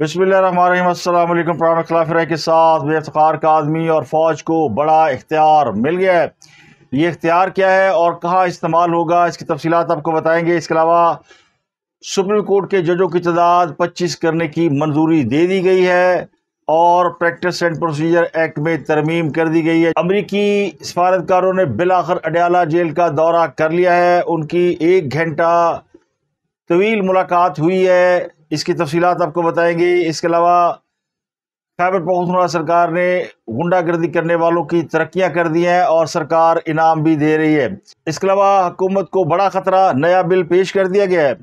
बसमिलकुम खिलाफ के साथ बेफ्तार का आदमी और फ़ौज को बड़ा इख्तियार मिल गया है ये इख्तियार क्या है और कहाँ इस्तेमाल होगा इसकी तफसी आपको बताएंगे इसके अलावा सुप्रीम कोर्ट के जजों की तादाद पच्चीस करने की मंजूरी दे दी गई है और प्रैक्टिस एंड प्रोसीजर एक्ट में तरमीम कर दी गई है अमरीकी सफारतकारों ने बिलाखर अडयाला जेल का दौरा कर लिया है उनकी एक घंटा तवील मुलाकात हुई है इसकी तफसीत आपको बताएंगे इसके अलावा खैबर पहुँचना सरकार ने गुंडागर्दी करने वालों की तरक्याँ कर दी हैं और सरकार इनाम भी दे रही है इसके अलावा हुकूमत को बड़ा ख़तरा नया बिल पेश कर दिया गया है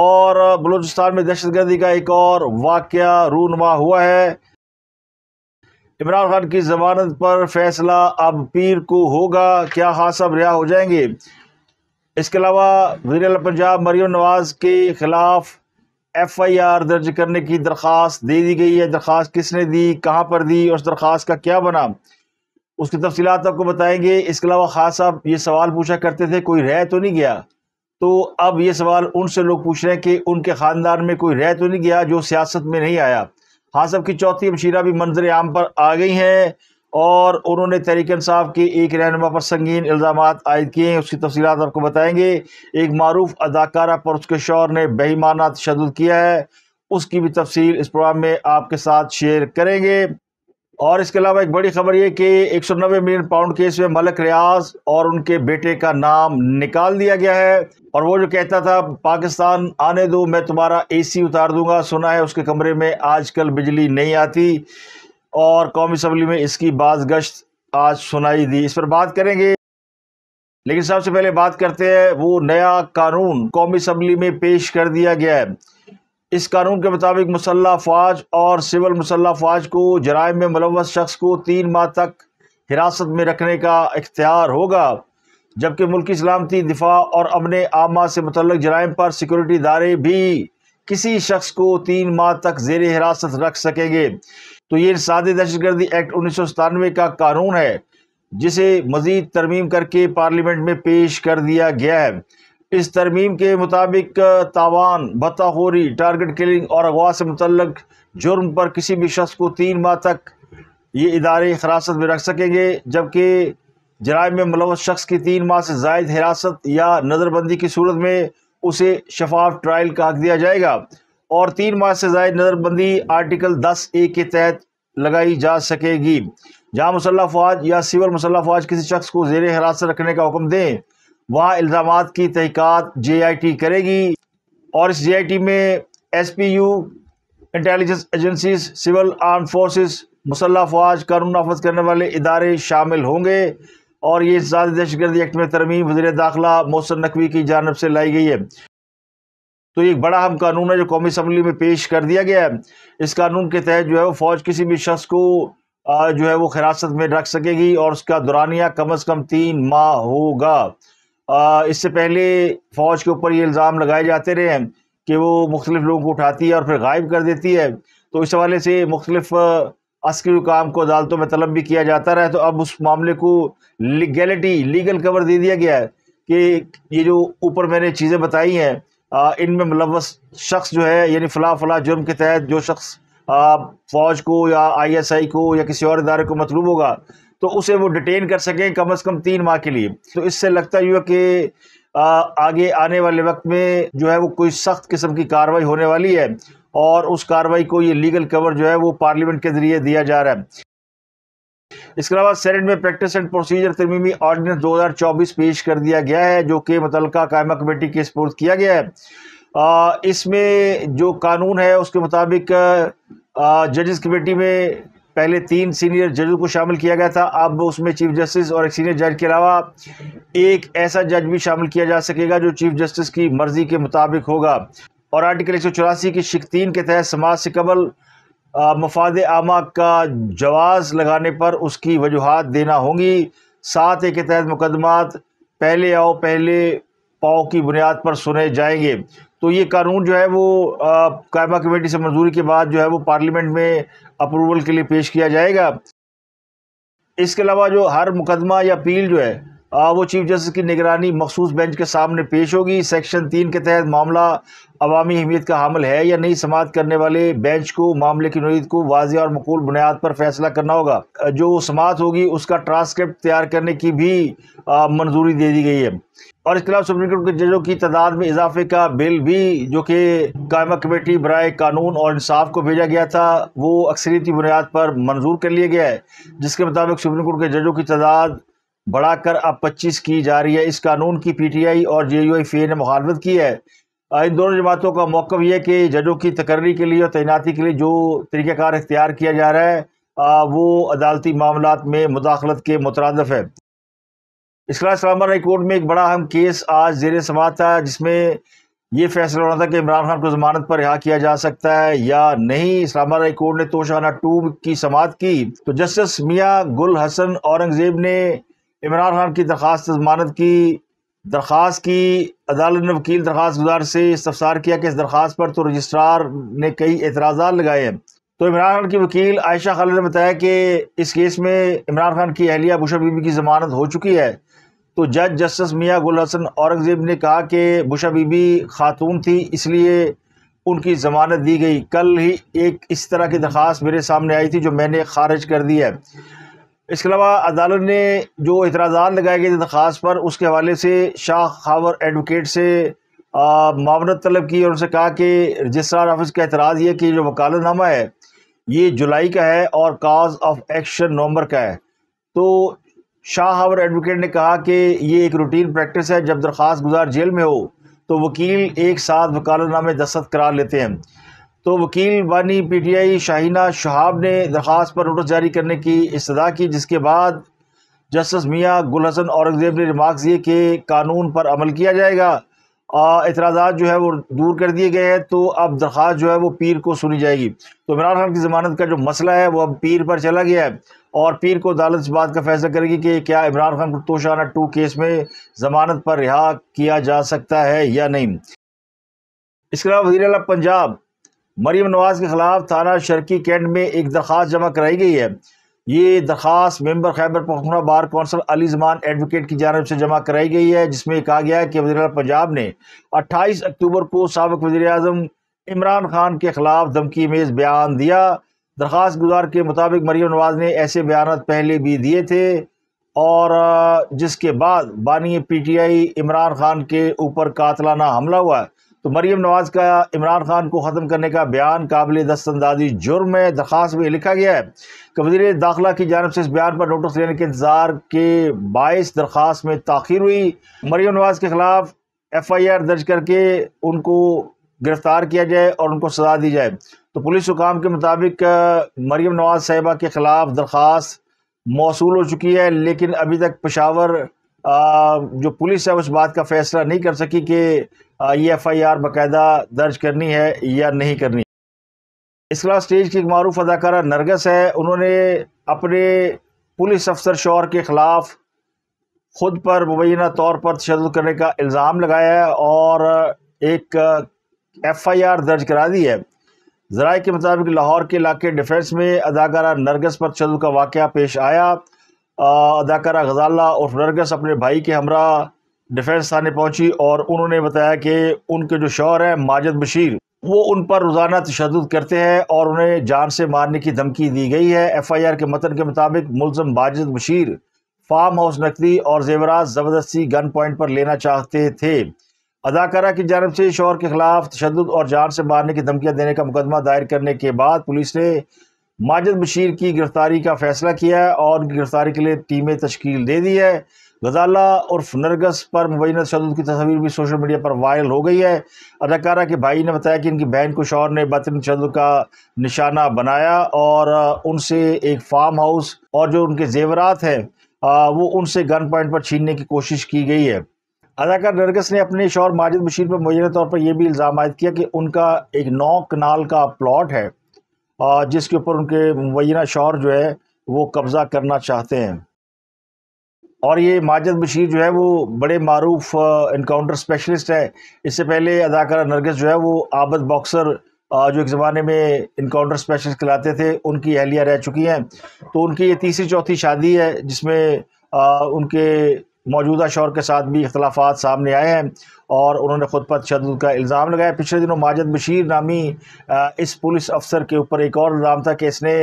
और बलूचिस्तान में दहशत गर्दी का एक और वाक़ रूनमा हुआ है इमरान खान की जमानत पर फैसला अब पीर को होगा क्या खास रिहा हो जाएंगे इसके अलावा वीर पंजाब मरियम नवाज़ के ख़िलाफ़ एफ़ आई आर दर्ज करने की दरख्वास्त दे दी गई है दरख्वास्त किसने दी कहाँ पर दी और उस दरख्वास्त का क्या बना उसकी तफसीत आपको बताएंगे इसके अलावा खास साहब ये सवाल पूछा करते थे कोई रह तो नहीं गया तो अब ये सवाल उनसे लोग पूछ रहे हैं कि उनके ख़ानदान में कोई रह तो नहीं गया जो सियासत में नहीं आया हाँ साहब की चौथी मशीरा भी मंजर आम पर आ गई हैं और उन्होंने तहरीक इंसाफ के एक रहनमा पर संगीन इल्ज़ाम आयद किए हैं उसकी तफसी आपको बताएंगे एक मरूफ अदाकारा पर उसके शौर ने बेईमाना तशद किया है उसकी भी तफसील इस प्रोग्राम में आपके साथ शेयर करेंगे और इसके अलावा एक बड़ी खबर ये कि एक सौ नबे मिलियन पाउंड केस में मलक रियाज और उनके बेटे का नाम निकाल दिया गया है और वो जो कहता था पाकिस्तान आने दो मैं तुम्हारा एसी उतार दूंगा सुना है उसके कमरे में आजकल बिजली नहीं आती और कौमी असम्बली में इसकी बाज गश्त आज सुनाई दी इस पर बात करेंगे लेकिन सबसे पहले बात करते हैं वो नया कानून कौमी असम्बली में पेश कर दिया गया है इस कानून के मुताबिक मुसल्ह फ़ौज और सिविल मुसल्ह फ़ौज को जराइम में मुलवस शख्स को तीन माह तक हिरासत में रखने का इख्तियार होगा जबकि मुल्की सलामती दिफा और अमन आमा से मुतल जराइम पर सिक्योरिटी इदारे भी किसी शख्स को तीन माह तक जेर हिरासत रख सकेंगे तो ये साद दहशतगर्दी एक्ट उन्नीस का कानून है जिसे मज़ीद तरमीम करके पार्लियामेंट में पेश कर दिया गया है इस तरमीम के मुताबिक तावान भत्ताखोरी टारगेट किलिंग और अगवा से मुतल जुर्म पर किसी भी शख्स को तीन माह तक ये इदारे हिरासत में रख सकेंगे जबकि जराय में मुलव शख्स की तीन माह से जायद हिरासत या नज़रबंदी की सूरत में उसे शफाफ ट्रायल का हक दिया जाएगा और तीन माह से जायद नज़रबंदी आर्टिकल दस ए के तहत लगाई जा सकेगी जहाँ मुसल्ह फौज या सिविल मुसल्ह फौज किसी शख्स को जेर हिरासत रखने का हुक्म दें वहाँ इल्ज़ाम की तहकत जे आई टी करेगी और इस जे आई टी में S P U intelligence agencies civil armed forces मुसल्ह फौज कानून नाफज करने वाले इदारे शामिल होंगे और ये दहशत गर्दी एक्ट में तरमीम वजी दाखिला मोहसन नकवी की जानब से लाई गई है तो एक बड़ा अहम कानून है जो कौमी असम्बली में पेश कर दिया गया है इस कानून के तहत जो है वो फ़ौज किसी भी शख्स को जो है वो हिरासत में रख सकेगी और उसका दुरानिया कम अज़ कम तीन माह होगा इससे पहले फ़ौज के ऊपर ये इल्ज़ाम लगाए जाते रहे हैं कि वो मुख्तलिफ़ लोगों को उठाती है और फिर गायब कर देती है तो इस हवाले से मुख्तलिफ़ अस्करी काम को अदालतों में तलब भी किया जाता रहा है तो अब उस मामले को लीगैलिटी लीगल कवर दे दिया गया है कि ये जो ऊपर मैंने चीज़ें बताई हैं इनमें मुलवस शख्स जो है यानी फ़ला फ़ला जुर्म के तहत जो शख्स फ़ौज को या आईएसआई को या किसी और इदारे को मतलूब होगा तो उसे वो डिटेन कर सकें कम अज़ कम तीन माह के लिए तो इससे लगता है कि आगे आने वाले वक्त में जो है वो कोई सख्त किस्म की कार्रवाई होने वाली है और उस कार्रवाई को ये लीगल कवर जो है वो पार्लियामेंट के ज़रिए दिया जा रहा है इसके अलावा सेनेट में प्रैक्टिस एंड प्रोसीजर तरमीमी ऑर्डिनेंस 2024 पेश कर दिया गया है जो कि मुतल कायमा कमेटी के सपोर्ट किया गया है इसमें जो कानून है उसके मुताबिक जजेस कमेटी में पहले तीन सीनियर जजों को शामिल किया गया था अब उसमें चीफ जस्टिस और एक सीनियर जज के अलावा एक ऐसा जज भी शामिल किया जा सकेगा जो चीफ जस्टिस की मर्ज़ी के मुताबिक होगा और आर्टिकल एक सौ चौरासी की शिक तीन के तहत समाज से कबल मफाद आमा का जवाज़ लगाने पर उसकी वजूहत देना होंगी साथ ही के तहत मुकदमात पहले आओ पहले पाओ की बुनियाद पर सुने जाएंगे तो ये कानून जो है वो कायमा कमेटी से मंजूरी के बाद जो है वो पार्लियामेंट में अप्रूवल के लिए पेश किया जाएगा इसके अलावा जो हर मुकदमा या अपील जो है वो चीफ जस्टिस की निगरानी मखसूस बेंच के सामने पेश होगी सेक्शन तीन के तहत मामला अवामी अहमियत का हामिल है या नहीं समात करने वाले बेंच को मामले की नोयत को वाजिया और मकूल बुनियाद पर फैसला करना होगा जो समात होगी उसका ट्रांसक्रिप्ट तैयार करने की भी मंजूरी दे दी गई है और इसके अलावा सुप्रीम कोर्ट के जजों की तादाद में इजाफे का बिल भी जो कि कायमा कमेटी बरए कानून और इंसाफ को भेजा गया था वो अक्सरियती बुनियाद पर मंजूर कर लिया गया है जिसके मुताबिक सुप्रीम कोर्ट के जजों की तादाद बढ़ाकर अब 25 की जा रही है इस कानून की पीटीआई और जे जेयूआईफीए ने मुखालवत की है इन दोनों जमातों का मौक़ यह कि जजों की तकर्री के लिए और तैनाती के लिए जो तरीक़ाकार इख्तियार किया जा रहा है वो अदालती मामला में मुदाखलत के मुतरदफ है इसका इस्लाम हाई कोर्ट में एक बड़ा अहम केस आज जेर समात था जिसमें ये फैसला होना था कि इमरान खान को जमानत पर रिहा किया जा सकता है या नहीं इस्लामा हाई कोर्ट ने तोशाना टू की समात की तो जस्टिस मियाँ गुल हसन औरंगजेब ने इमरान खान की दरख्वास्त जमानत की दरख्वास्त की अदालत ने वकील दरख्वास्त गुजार से इस्तफसार किया कि इस दरख्वास्त पर तो रजिस्ट्रार ने कई एतराज़ा लगाए हैं तो इमरान खान की वकील आयशा खालिद ने बताया कि इस केस में इमरान खान की अहलिया बुशरा बीबी की जमानत हो चुकी है तो जज जस्टिस मियाँ गुल हसन औरंगजेब ने कहा कि बुशा बीबी खातून थी इसलिए उनकी ज़मानत दी गई कल ही एक इस तरह की दरख्वास्त मेरे सामने आई थी जो मैंने खारिज कर दी है इसके अलावा अदालत ने जो एतराज़ा लगाए गए थे दरख्वास पर उसके हवाले से शाह खावर एडवोकेट से मावनत तलब की और उनसे कहा कि रजिस्ट्रार ऑफिस का एतराज़ ये कि जो वकालतनामा है ये जुलाई का है और काज ऑफ एक्शन नवंबर का है तो शाह हावर एडवोकेट ने कहा कि ये एक रूटीन प्रैक्टिस है जब दरख्वास्त गुजार जेल में हो तो वकील एक साथ वकालतनामे दस्तखत करा लेते हैं तो वकील बानी पीटीआई शाहिना शहाब ने दरख्वास पर नोटिस जारी करने की इस्तः की जिसके बाद जस्टिस मियाँ गुल हसन औरंगजेब ने रिमार्क दिए कि कानून पर अमल किया जाएगा इतराज़ा जो है वो दूर कर दिए गए हैं तो अब दरख्वास जो है वो पीर को सुनी जाएगी तो इमरान खान की ज़मानत का जो मसला है वो अब पीर पर चला गया है और पीर को अदालत इस बात का फैसला करेगी कि क्या इमरान खान को तोशाना टू केस में ज़मानत पर रिहा किया जा सकता है या नहीं इसके अलावा वजी पंजाब मरीम नवाज़ के ख़िलाफ़ थाना शर्की कैंट में एक दरख्वास्त जमा कराई गई है ये दरख्वास्त member Khyber Pakhtunkhwa bar council Ali Zaman advocate की जानब से जमा कराई गई है जिसमें कहा गया है कि वजी पंजाब ने अट्ठाईस अक्टूबर को सबक वजी अजम इमरान खान के खिलाफ धमकी मेज बयान दिया दरख्वास्त गुजार के मुताबिक मरीम नवाज ने ऐसे बयान पहले भी दिए थे और जिसके बाद बानी P T I Imran Khan के ऊपर कातलाना हमला हुआ तो मरीम नवाज का इमरान खान को ख़त्म करने का बयान काबिल दस्तंदाजी जुर्म है दरख्वास्त में लिखा गया है कि वजीर दाखिला की जानब से इस बयान पर नोटिस लेने के इंतज़ार के बायस दरख्वास्त में तखिर हुई मरीम नवाज के ख़िलाफ़ एफ आई आर दर्ज करके उनको गिरफ़्तार किया जाए और उनको सजा दी जाए तो पुलिस हुकाम के मुताबिक मरीम नवाज साहिबा के ख़िलाफ़ दरख्वास्त मौसू हो चुकी है लेकिन अभी तक पेशावर जो पुलिस है उस बात का फ़ैसला नहीं कर सकी कि ये एफ़ आई आर बाकायदा दर्ज करनी है या नहीं करनी इस क्लास स्टेज की एक मरूफ अदाकारा नरगस है उन्होंने अपने पुलिस अफसर शोर के ख़िलाफ़ ख़ुद पर मुबैना तौर पर तशद करने का इल्ज़ाम लगाया है और एक एफ़ आई आर दर्ज करा दी है ज़रा के मुताबिक लाहौर के इलाके डिफेंस में अदाकारा नरगस पर तशद का वाक़ पेश आया अदाकारा गजाला और नरगस अपने भाई के हमरा डिफेंस थाने पहुंची और उन्होंने बताया कि उनके जो शौहर हैं माजद बशीर वो उन पर रोज़ाना तशद करते हैं और उन्हें जान से मारने की धमकी दी गई है एफ़ आई आर के मतन के मुताबिक मुलम माजद बशीर फार्म हाउस नकदी और जेवरात ज़बरदस्ती गन पॉइंट पर लेना चाहते थे अदाकारा की जानब से शोहर के खिलाफ तशद और जान से मारने की धमकियाँ देने का मुकदमा दायर करने के बाद पुलिस ने माजद बशीर की गिरफ्तारी का फैसला किया है और उनकी गिरफ्तारी के लिए टीमें तश्कील दे दी है गजाला और नरगस पर मुबैन शद की तस्वीर भी सोशल मीडिया पर वायरल हो गई है अदाकारा के भाई ने बताया कि इनकी बहन को शौर ने बतिन तशद का निशाना बनाया और उनसे एक फार्म हाउस और जो उनके जेवरात हैं वो उनसे गन पॉइंट पर छीनने की कोशिश की गई है अदाकार नरगस ने अपने शौर माजिद बशीर पर मुबैन तौर पर यह भी इल्ज़ाम आयद किया कि उनका एक नौ कनाल का प्लाट है जिसके ऊपर उनके मुबैना शौर जो है वो कब्ज़ा करना चाहते हैं और ये माजद बशीर जो है वो बड़े मरूफ इनकाउंटर स्पेशलिस्ट है इससे पहले अदाकारा नरगस जो है वो आबद बॉक्सर जो एक ज़माने में इनकाउंटर स्पेशलिस्ट कहलाते थे उनकी अहलिया रह चुकी हैं तो उनकी ये तीसरी चौथी शादी है जिसमें उनके मौजूदा शौर के साथ भी इख्लाफा सामने आए हैं और उन्होंने ख़ुद पर तशद का इल्ज़ाम लगाया पिछले दिनों माजद बशीर नामी इस पुलिस अफसर के ऊपर एक और इल्ज़ाम था कि इसने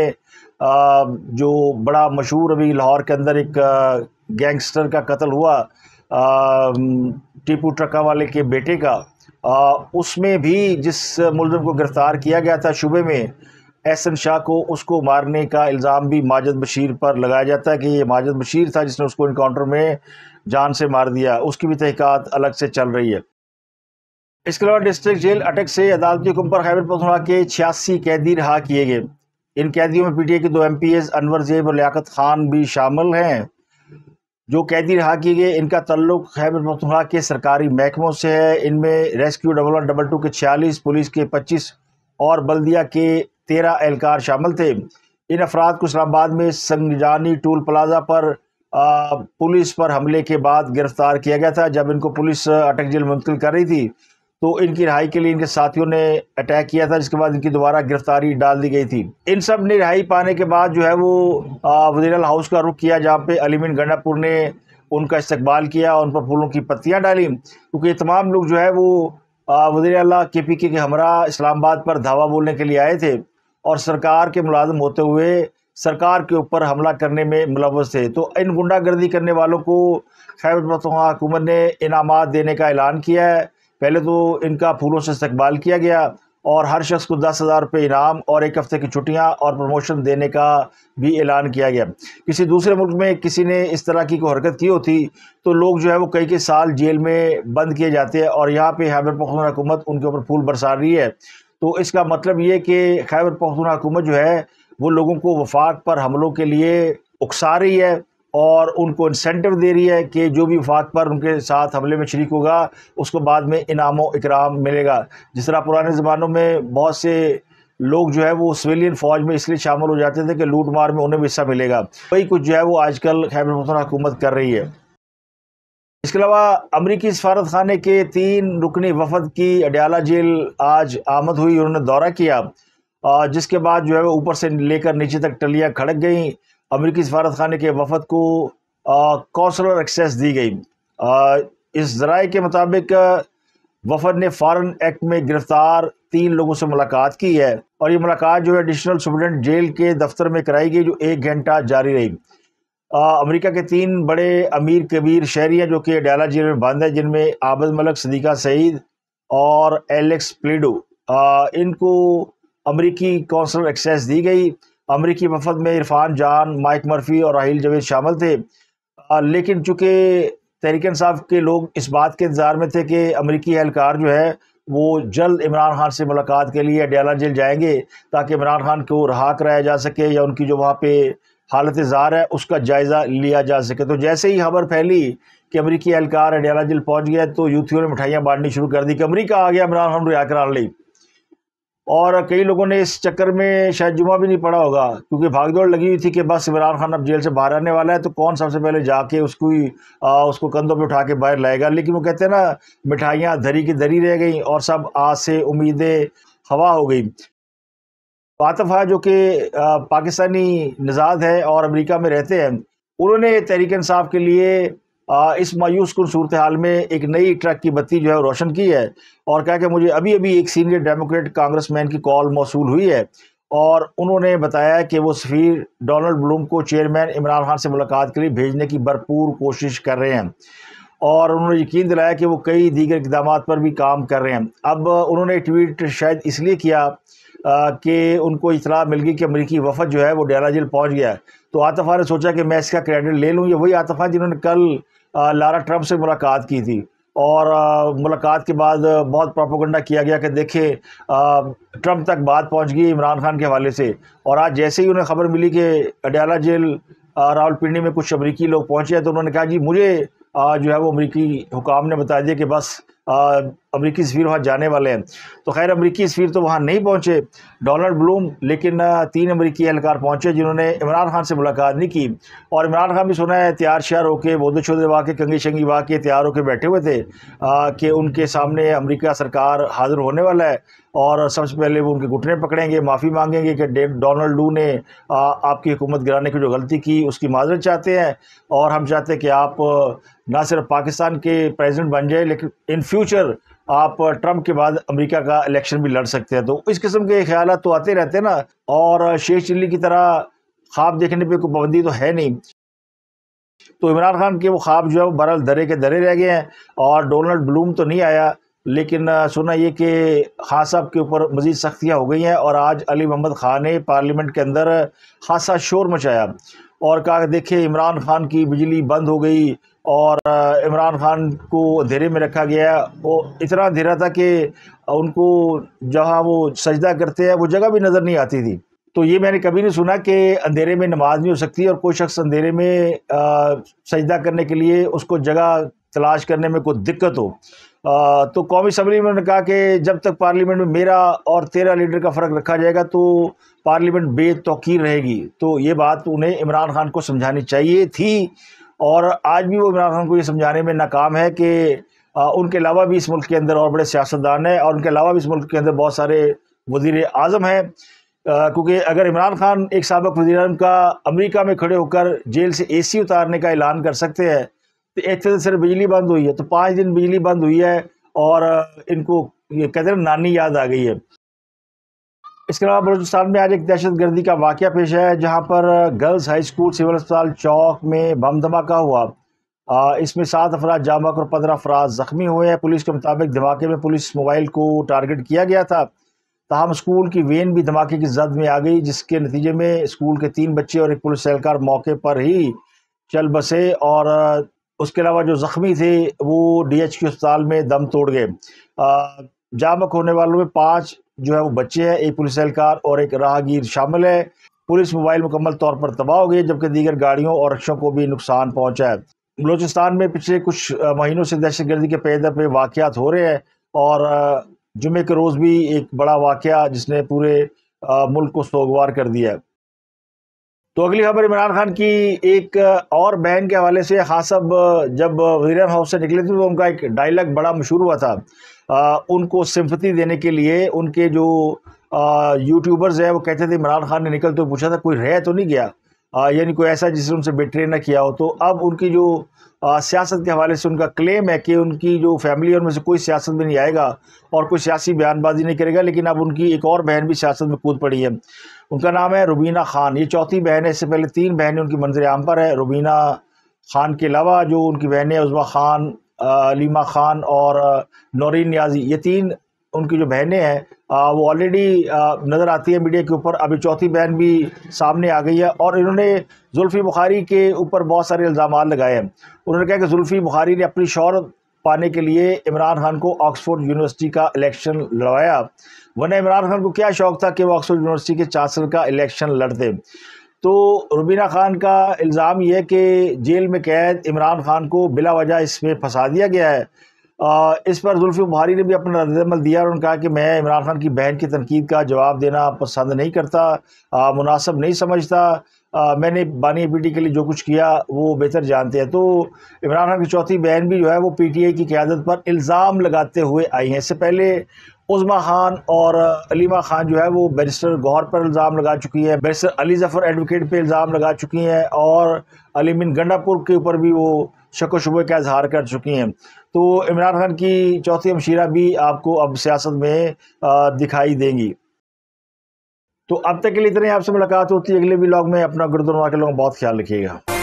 जो बड़ा मशहूर अभी लाहौर के अंदर एक गैंगस्टर का कत्ल हुआ टीपू ट्रका वाले के बेटे का आ, उसमें भी जिस मुलजम को गिरफ़्तार किया गया था शुबे में एहसन शाह को उसको मारने का इल्ज़ाम भी माजद बशीर पर लगाया जाता है कि ये माजद बशीर था जिसने उसको इनकाउंटर में जान से मार दिया उसकी भी तहकीक़ात अलग से चल रही है इसके अलावा डिस्ट्रिक्ट जेल अटक से अदालती हुक्म पर खैबर पथुरा के छियासी कैदी रहा किए गए इन कैदियों में पीटीए के दो एम पी एस अनवर जेब और लियाकत खान भी शामिल हैं जो कैदी रहा किए गए इनका तल्लुक खैबर मतुहा के सरकारी महकमों से है इनमें rescue double one double two के छियालीस पुलिस के पच्चीस और बल्दिया के तेरह एहलकार शामिल थे इन अफराद को इस्लामाबाद में संगजानी टूल प्लाजा पर आ, पुलिस पर हमले के बाद गिरफ्तार किया गया था जब इनको पुलिस अटक जेल मुंतकिल कर रही थी तो इनकी रिहाई के लिए इनके साथियों ने अटैक किया था जिसके बाद इनकी दोबारा गिरफ्तारी डाल दी गई थी इन सब ने रिहाई पाने के बाद जो है वो वजीरल हाउस का रुख किया जहाँ पे अलीमिन गंडापुर ने उनका इस्तकबाल किया उन पर फूलों की पत्तियाँ डाली क्योंकि ये तमाम लोग जो है वो वजी अल के पी के के हमरा इस्लामाबाद पर धावा बोलने के लिए आए थे और सरकार के मुलाजम होते हुए सरकार के ऊपर हमला करने में मुलवस थे तो इन गुंडागर्दी करने वालों को खैबर पखतवा हुकूमत ने इनाम देने का ऐलान किया है पहले तो इनका फूलों से इस्तबाल किया गया और हर शख्स को दस हज़ार रुपये इनाम और एक हफ़्ते की छुट्टियां और प्रमोशन देने का भी ऐलान किया गया किसी दूसरे मुल्क में किसी ने इस तरह की कोई हरकत की होती तो लोग जो है वो कई कई साल जेल में बंद किए जाते हैं और यहाँ पे खैबर पखतून हुकूमत उनके ऊपर फूल बरसा रही है तो इसका मतलब ये कि खैबर पखतून हुकूमत जो है वो लोगों को वफाक पर हमलों के लिए उकसा रही है और उनको इंसेंटिव दे रही है कि जो भी वफात पर उनके साथ हमले में शरीक होगा उसको बाद में इनाम व इकराम मिलेगा जिस तरह पुराने ज़मानों में बहुत से लोग जो है वो सिविलियन फ़ौज में इसलिए शामिल हो जाते थे कि लूट मार में उन्हें भी हिस्सा मिलेगा वही कुछ जो है वो आजकल खैबर मुतना हुकूमत कर रही है इसके अलावा अमरीकी सफारत खाने के तीन रुकनी वफद की अडयाला जेल आज आमद हुई उन्होंने दौरा किया जिसके बाद जो है वो ऊपर से लेकर नीचे तक टलियाँ खड़क गईं अमरीकी सफारत खाना के वफद को कौसलर एक्सेस दी गई आ, इस जराए के मुताबिक वफद ने फ़ारन एक्ट में गिरफ्तार तीन लोगों से मुलाकात की है और ये मुलाकात जो है एडिशनल सुप्रिटेंडेंट जेल के दफ्तर में कराई गई जो एक घंटा जारी रही अमेरिका के तीन बड़े अमीर कबीर शहरी हैं जो कि डाला जेल में बंद हैं जिनमें आबद मलक सदीका सईद और एलेक्स प्लेडो इनको अमरीकी कौंसल एक्सेस दी गई अमरीकी वफद में इरफान जान माइक मर्फी और राहल जवेद शामिल थे लेकिन चूँकि तहरीक साहब के लोग इस बात के इंतज़ार में थे कि अमरीकी एहलकार जो है वो जल्द इमरान खान से मुलाकात के लिए अड्याला जेल जाएंगे ताकि इमरान खान को रहा कराया जा सके या उनकी जो वहाँ पे हालत ज़ार है उसका जायज़ा लिया जा सके तो जैसे ही खबर फैली कि अमरीकी एहलकार अड्याला जेल पहुँच गया तो यूथियों ने मिठाइयाँ बांटनी शुरू कर दी कि अमरीका आ गया इमरान खान रिहा करा ली और कई लोगों ने इस चक्कर में शायद जुमा भी नहीं पड़ा होगा क्योंकि भागदौड़ लगी हुई थी कि बस इमरान खान अब जेल से बाहर आने वाला है तो कौन सबसे पहले जाके उसको ही आ, उसको कंधों पे उठा के बाहर लाएगा लेकिन वो कहते हैं ना मिठाइयाँ धरी की धरी रह गई और सब आज से उम्मीदें हवा हो गई आतफ़ा जो कि पाकिस्तानी नजाद है और अमरीका में रहते हैं उन्होंने तहरीक इंसाफ के लिए आ, इस मायूस कन सूरत हाल में एक नई ट्रक की बत्ती जो है रोशन की है और क्या कि मुझे अभी अभी एक सीनियर डेमोक्रेट कांग्रेस मैन की कॉल मौसू हुई है और उन्होंने बताया कि वो सफ़ीर डोनल्ड ब्लूम को चेयरमैन इमरान खान से मुलाकात के लिए भेजने की भरपूर कोशिश कर रहे हैं और उन्होंने यकीन दिलाया कि वो कई दीगर इकदाम पर भी काम कर रहे हैं अब उन्होंने ट्वीट शायद इसलिए किया कि उनको इतला मिल गई कि अमरीकी वफद जो है वो डेरा जेल पहुँच गया तो आतफा ने सोचा कि मैं इसका क्रेडिट ले लूँ ये वही आतफा जिन्होंने कल लारा ट्रम्प से मुलाकात की थी और मुलाकात के बाद बहुत प्रोपोगंडा किया गया कि देखे ट्रंप तक बात पहुंच गई इमरान खान के हवाले से और आज जैसे ही उन्हें खबर मिली कि अडयाला जेल रावलपिंडी में कुछ अमरीकी लोग पहुंचे हैं तो उन्होंने कहा जी मुझे जो है वो अमरीकी हुकाम ने बता दिया कि बस अमरीकी सफ़ीर वहाँ जाने वाले हैं तो खैर अमरीकी सफ़ीर तो वहाँ नहीं पहुँचे डोनल्ड ब्लूम लेकिन तीन अमरीकी एहलकार पहुँचे जिन्होंने इमरान खान से मुलाकात नहीं की और इमरान खान भी सुना है तैयार श्यार होकर बोदो छोदे वाह के कंगी शंगी वाह के तैयार होकर बैठे हुए थे कि उनके सामने अमरीका सरकार हाजिर होने वाला है और सबसे पहले वो उनके घुटने पकड़ेंगे माफ़ी मांगेंगे कि डोनल्ड डू ने आ, आपकी हुकूमत गिराने की जो गलती की उसकी माजरत चाहते हैं और हम चाहते हैं कि आप ना सिर्फ पाकिस्तान के प्रेसिडेंट बन जाए लेकिन इन फ्यूचर आप ट्रम्प के बाद अमेरिका का इलेक्शन भी लड़ सकते हैं तो इस किस्म के ख्याल तो आते रहते हैं ना और शेष चिल्ली की तरह ख्वाब देखने पर कोई पाबंदी तो है नहीं तो इमरान खान के वो ख्वाब जो है वो बहरहाल दरे के दरे रह गए हैं और डोनाल्ड ब्लूम तो नहीं आया लेकिन सुना ये कि खान साहब के ऊपर मज़ीद सख्तियाँ हो गई हैं और आज अली मोहम्मद खान ने पार्लियामेंट के अंदर खासा शोर मचाया और कहा देखिए इमरान खान की बिजली बंद हो गई और इमरान खान को अंधेरे में रखा गया वो इतना अंधेरा था कि उनको जहाँ वो सजदा करते हैं वो जगह भी नज़र नहीं आती थी तो ये मैंने कभी नहीं सुना कि अंधेरे में नमाज नहीं हो सकती और कोई शख्स अंधेरे में आ, सजदा करने के लिए उसको जगह तलाश करने में कोई दिक्कत हो तो कौमी असम्बली में उन्होंने कहा कि जब तक पार्लियामेंट में मेरा और तेरा लीडर का फ़र्क रखा जाएगा तो पार्लियामेंट बेतौकीर रहेगी तो ये बात उन्हें इमरान खान को समझानी चाहिए थी और आज भी वो इमरान खान को ये समझाने में नाकाम है कि उनके अलावा भी इस मुल्क के अंदर और बड़े सियासतदान हैं और उनके अलावा भी इस मुल्क के अंदर बहुत सारे वजीर अजम हैं क्योंकि अगर इमरान खान एक सबक वजी अजम का अमरीका में खड़े होकर जेल से ए सी उतारने का ऐलान कर सकते हैं तो एक तरह तो सिर्फ बिजली बंद हुई है तो पाँच दिन बिजली बंद हुई है और इनको ये कहते हैं नानी याद आ गई है इसके अलावा बलोचिस्तान में आज एक दहशत गर्दी का वाक़ पेश है जहाँ पर गर्ल्स हाई स्कूल सिविल अस्पताल चौक में बम धमाका हुआ इसमें सात अफराज जामा और पंद्रह अफराज ज़ख्मी हुए हैं पुलिस के मुताबिक धमाके में पुलिस मोबाइल को टारगेट किया गया था तहम स्कूल की वेन भी धमाके की जद में आ गई जिसके नतीजे में स्कूल के तीन बच्चे और एक पुलिस एहलकार मौके पर ही चल बसे और उसके अलावा जो ज़ख्मी थे वो डी एच के अस्पताल में दम तोड़ गए जामक होने वालों में पाँच जो है वो बच्चे हैं एक पुलिस एहलकार और एक राहगीर शामिल है पुलिस मोबाइल मुकम्मल तौर पर तबाह हो गई जबकि दीगर गाड़ियों और रक्षों को भी नुकसान पहुँचा है बलोचिस्तान में पिछले कुछ महीनों से दहशत गर्दी के पैदा पे वाक़ात हो रहे हैं और जुमे के रोज़ भी एक बड़ा वाक़ जिसने पूरे मुल्क को सोगवार कर दिया है तो अगली खबर इमरान खान की एक और बैन के हवाले से खासब जब वजीर हाउस से निकले थे तो उनका एक डायलॉग बड़ा मशहूर हुआ था आ, उनको सिम्फती देने के लिए उनके जो यूट्यूबर्स हैं वो कहते थे इमरान खान ने निकल तो पूछा था कोई रह तो नहीं गया यानी कोई ऐसा जिसने उनसे बेट्रे ना किया हो तो अब उनकी जो सियासत के हवाले से उनका क्लेम है कि उनकी जो फैमिली है उनमें से कोई सियासत में नहीं आएगा और कोई सियासी बयानबाजी नहीं करेगा लेकिन अब उनकी एक और बहन भी सियासत में कूद पड़ी है उनका नाम है रुबीना खान ये चौथी बहन है इससे पहले तीन बहनें उनकी मंजर आम पर है रुबीना खान के अलावा जो उनकी बहनें उजमा खान लीमा खान और नौरीन न्याजी ये तीन उनकी जो बहनें हैं वो ऑलरेडी नज़र आती है मीडिया के ऊपर अभी चौथी बहन भी सामने आ गई है और इन्होंने जुल्फ़ी बुखारी के ऊपर बहुत सारे इल्ज़ाम लगाए हैं उन्होंने कहा कि जुल्फ़ी बुखारी ने अपनी शौहरत पाने के लिए इमरान खान को ऑक्सफोर्ड यूनिवर्सिटी का इलेक्शन लड़वाया वरना इमरान खान को क्या शौक़ था कि वो ऑक्सफोर्ड यूनिवर्सिटी के चांसलर का इलेक्शन लड़ते तो रुबीना खान का इल्ज़ाम यह है कि जेल में कैद इमरान खान को बिला वजह इसमें फंसा दिया गया है इस पर जुल्फी बुहारी ने भी अपना रद्दमल दिया और उन्होंने कहा कि मैं इमरान खान की बहन की तनकीद का जवाब देना पसंद नहीं करता मुनासब नहीं समझता आ, मैंने बानी पीटी के लिए जो कुछ किया वो बेहतर जानते हैं तो इमरान खान की चौथी बहन भी जो है वो आई की क्यादत पर इल्ज़ाम लगाते हुए आई हैं इससे पहले उज़मा खान और अलीमा खान जो है वो बैरिस्टर गौहर पर इल्ज़ाम लगा चुकी है बैरिस्टर अली जफ़र एडवोकेट पर इल्ज़ाम लगा चुकी हैं और अलीमिन गंडापुर के ऊपर भी वो शक शुबे का इजहार कर चुकी हैं तो इमरान खान की चौथी हमशीरा भी आपको अब सियासत में दिखाई देंगी तो अब तक के लिए इतने आपसे मुलाकात होती है अगले भी ब्लॉग में अपना गुरुद्वारा के लोगों बहुत ख्याल रखिएगा